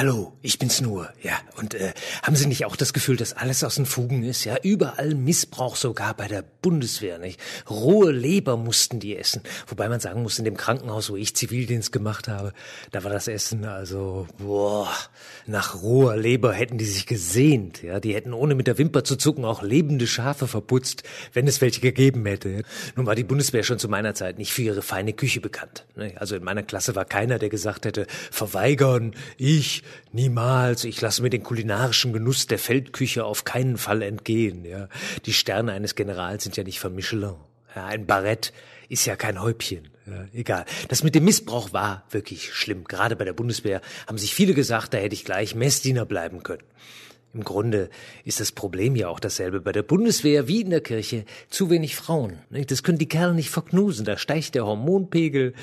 Hallo, ich bin's nur. Ja, und äh, haben Sie nicht auch das Gefühl, dass alles aus den Fugen ist? Ja, überall Missbrauch, sogar bei der Bundeswehr, nicht? Rohe Leber mussten die essen. Wobei man sagen muss, in dem Krankenhaus, wo ich Zivildienst gemacht habe, da war das Essen also, boah, nach roher Leber hätten die sich gesehnt. Ja, die hätten ohne mit der Wimper zu zucken auch lebende Schafe verputzt, wenn es welche gegeben hätte. Nun war die Bundeswehr schon zu meiner Zeit nicht für ihre feine Küche bekannt. Ne? Also in meiner Klasse war keiner, der gesagt hätte, verweigern, ich, Niemals, ich lasse mir den kulinarischen Genuss der Feldküche auf keinen Fall entgehen. Ja. Die Sterne eines Generals sind ja nicht von Michelin. Ja, ein Barett ist ja kein Häubchen. Ja, egal. Das mit dem Missbrauch war wirklich schlimm. Gerade bei der Bundeswehr haben sich viele gesagt, da hätte ich gleich Messdiener bleiben können. Im Grunde ist das Problem ja auch dasselbe bei der Bundeswehr wie in der Kirche. Zu wenig Frauen. Das können die Kerle nicht verknusen. Da steigt der Hormonpegel,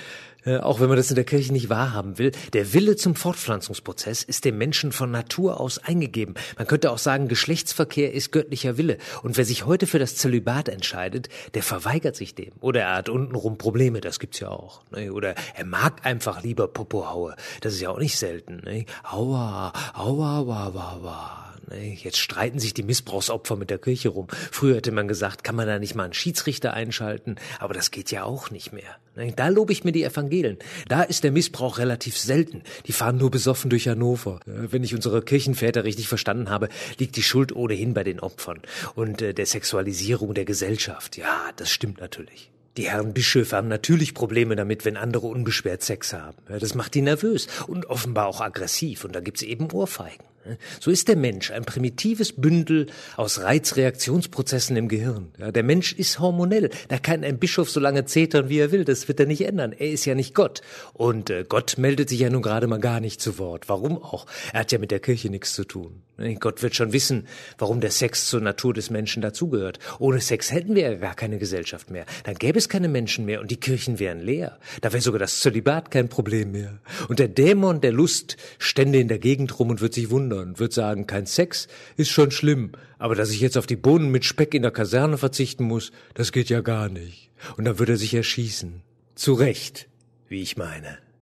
äh, auch wenn man das in der Kirche nicht wahrhaben will, der Wille zum Fortpflanzungsprozess ist dem Menschen von Natur aus eingegeben. Man könnte auch sagen, Geschlechtsverkehr ist göttlicher Wille. Und wer sich heute für das Zölibat entscheidet, der verweigert sich dem. Oder er hat untenrum Probleme, das gibt's ja auch. Ne? Oder er mag einfach lieber Popohaue. Das ist ja auch nicht selten. Ne? Aua, aua, aua, aua, aua. Jetzt streiten sich die Missbrauchsopfer mit der Kirche rum. Früher hätte man gesagt, kann man da nicht mal einen Schiedsrichter einschalten, aber das geht ja auch nicht mehr. Da lobe ich mir die Evangelen. Da ist der Missbrauch relativ selten. Die fahren nur besoffen durch Hannover. Wenn ich unsere Kirchenväter richtig verstanden habe, liegt die Schuld ohnehin bei den Opfern und äh, der Sexualisierung der Gesellschaft. Ja, das stimmt natürlich. Die Herren Bischöfe haben natürlich Probleme damit, wenn andere unbeschwert Sex haben. Das macht die nervös und offenbar auch aggressiv und da gibt's eben Ohrfeigen. So ist der Mensch ein primitives Bündel aus Reizreaktionsprozessen im Gehirn. Ja, der Mensch ist hormonell. Da kann ein Bischof so lange zetern, wie er will. Das wird er nicht ändern. Er ist ja nicht Gott. Und äh, Gott meldet sich ja nun gerade mal gar nicht zu Wort. Warum auch? Er hat ja mit der Kirche nichts zu tun. Gott wird schon wissen, warum der Sex zur Natur des Menschen dazugehört. Ohne Sex hätten wir ja gar keine Gesellschaft mehr. Dann gäbe es keine Menschen mehr und die Kirchen wären leer. Da wäre sogar das Zölibat kein Problem mehr. Und der Dämon der Lust stände in der Gegend rum und würde sich wundern und würde sagen, kein Sex ist schon schlimm, aber dass ich jetzt auf die Bohnen mit Speck in der Kaserne verzichten muss, das geht ja gar nicht. Und dann würde er sich erschießen. Zu Recht, wie ich meine.